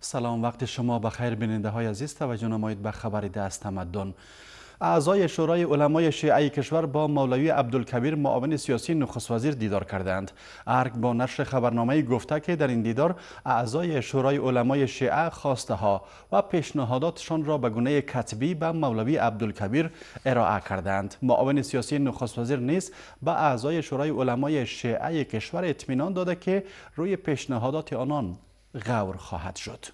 سلام وقت شما بخیر بیننده های عزیز توجه نمایید به خبر دست تمدن اعضای شورای علمای شیعه کشور با مولوی عبدالکبیر معاون سیاسی نخست وزیر دیدار کردند ارگ با نشر خبرنامه گفته که در این دیدار اعضای شورای علمای شیعه خواسته ها و پیشنهاداتشان را به گونه کتبی به مولوی عبدالکبیر ارائه کردند معاون سیاسی نخست وزیر نیز به اعضای شورای علمای شیعه کشور اطمینان داده که روی پیشنهادات آنان غور خواهد شد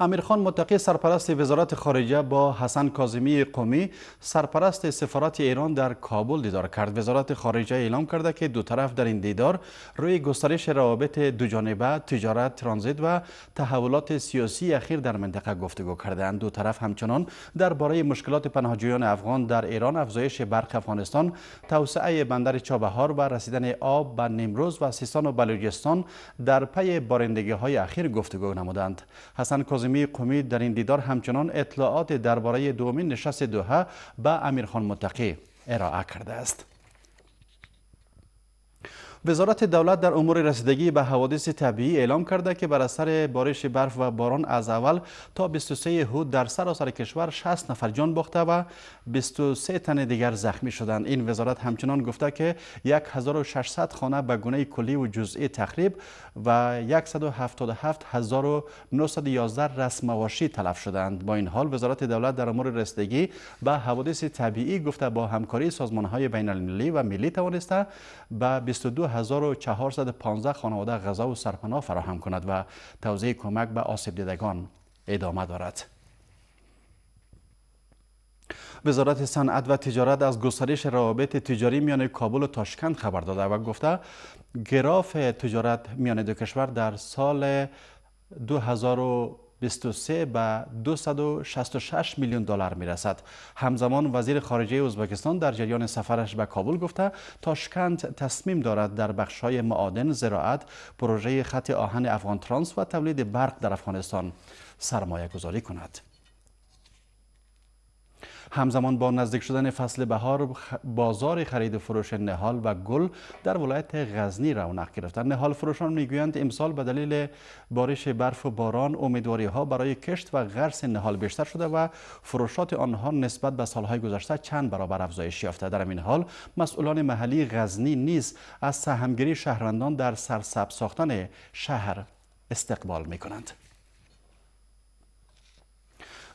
امیرخان متقی سرپرست وزارت خارجه با حسن کاظمی قومی سرپرست سفارت ایران در کابل دیدار کرد وزارت خارجه اعلام کرده که دو طرف در این دیدار روی گسترش روابط دوجانبه تجارت ترانزیت و تحولات سیاسی اخیر در منطقه گفتگو کردند دو طرف همچنان درباره مشکلات پناهجویان افغان در ایران افزایش برق افغانستان توسعه بندر چابهار و رسیدن آب به نیمروز و سیستان و بلوچستان در پی بارندگی های اخیر گفتگو نمودند حسن کاظمی می قومی در این دیدار همچنان اطلاعات درباره دومین نشست دوها به امیرخان متقی ارائه کرده است وزارت دولت در امور رسیدگی به حوادث طبیعی اعلام کرده که بر اثر بارش برف و باران از اول تا 23 هود در سراسر کشور 60 نفر جان باخته و 23 تن دیگر زخمی شدند این وزارت همچنان گفته که 1600 خانه به گونه کلی و جزئی تخریب و 177911 رسمواشی تلف شدند با این حال وزارت دولت در امور رسیدگی به حوادث طبیعی گفته با همکاری سازمان های بین المللی و ملی توانسته به 22 1415 خانواده غذا و سرپناه فراهم کند و توزیع کمک به آسیب دیدگان ادامه دارد. وزارت صنعت و تجارت از گسترش روابط تجاری میان کابل و تاشکند خبر داده و گفته گراف تجارت میان دو کشور در سال 2000 23 به 266 میلیون دلار میرسد همزمان وزیر خارجه ازبکستان در جریان سفرش به کابل گفته تاشکند تصمیم دارد در بخش های معادن زراعت پروژه خط آهن افغان ترانس و تولید برق در افغانستان سرمایه گذاری کند همزمان با نزدیک شدن فصل بهار بازار خرید و فروش نهال و گل در ولایت غزنی رونق گرفت نهال فروشان میگویند امسال به دلیل بارش برف و باران امیدواری ها برای کشت و غرس نهال بیشتر شده و فروشات آنها نسبت به سالهای گذشته چند برابر افزایش یافته در این حال مسئولان محلی غزنی نیز از سهمگیری شهروندان در سرسب ساختن شهر استقبال می کنند.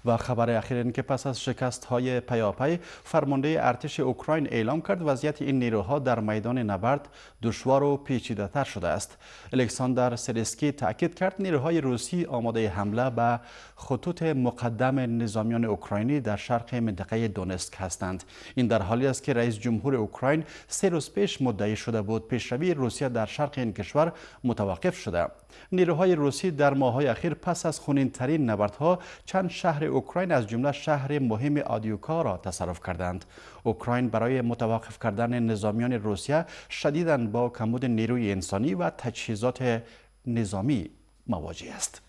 و خبر اخیر این که پس از شکست های پیاپی فرمانده ارتش اوکراین اعلام کرد وضعیت این نیروها در میدان نبرد دشوار و پیچیده تر شده است الکساندر سرسکی تاکید کرد نیروهای روسی آماده حمله به خطوط مقدم نظامیان اوکراینی در شرق منطقه دونسک هستند این در حالی است که رئیس جمهور اوکراین سه روز پیش مدعی شده بود پیشروی روسیه در شرق این کشور متوقف شده نیروهای روسی در ماه‌های اخیر پس از خونین ترین نبردها چند شهر اوکراین از جمله شهر مهم آدیوکا را تصرف کردند اوکراین برای متوقف کردن نظامیان روسیه شدیداً با کمبود نیروی انسانی و تجهیزات نظامی مواجه است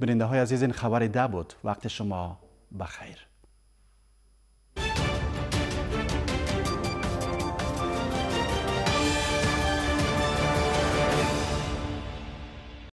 بیننده های عزیز این خبر ده بود وقت شما بخیر